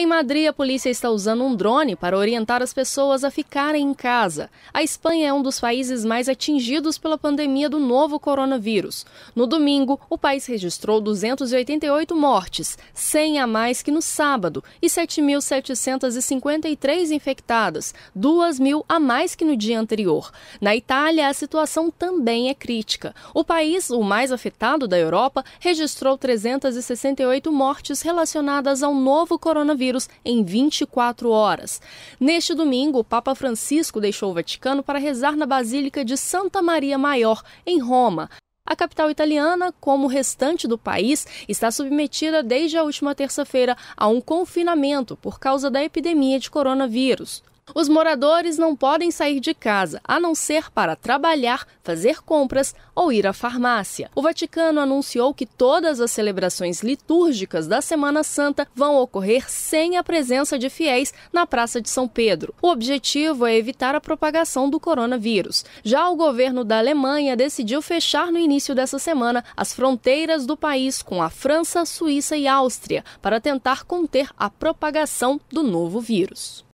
Em Madrid, a polícia está usando um drone para orientar as pessoas a ficarem em casa. A Espanha é um dos países mais atingidos pela pandemia do novo coronavírus. No domingo, o país registrou 288 mortes, 100 a mais que no sábado, e 7.753 infectadas, 2 mil a mais que no dia anterior. Na Itália, a situação também é crítica. O país, o mais afetado da Europa, registrou 368 mortes relacionadas ao novo coronavírus coronavírus em 24 horas. Neste domingo, o Papa Francisco deixou o Vaticano para rezar na Basílica de Santa Maria Maior, em Roma. A capital italiana, como o restante do país, está submetida desde a última terça-feira a um confinamento por causa da epidemia de coronavírus. Os moradores não podem sair de casa, a não ser para trabalhar, fazer compras ou ir à farmácia. O Vaticano anunciou que todas as celebrações litúrgicas da Semana Santa vão ocorrer sem a presença de fiéis na Praça de São Pedro. O objetivo é evitar a propagação do coronavírus. Já o governo da Alemanha decidiu fechar no início dessa semana as fronteiras do país com a França, Suíça e Áustria para tentar conter a propagação do novo vírus.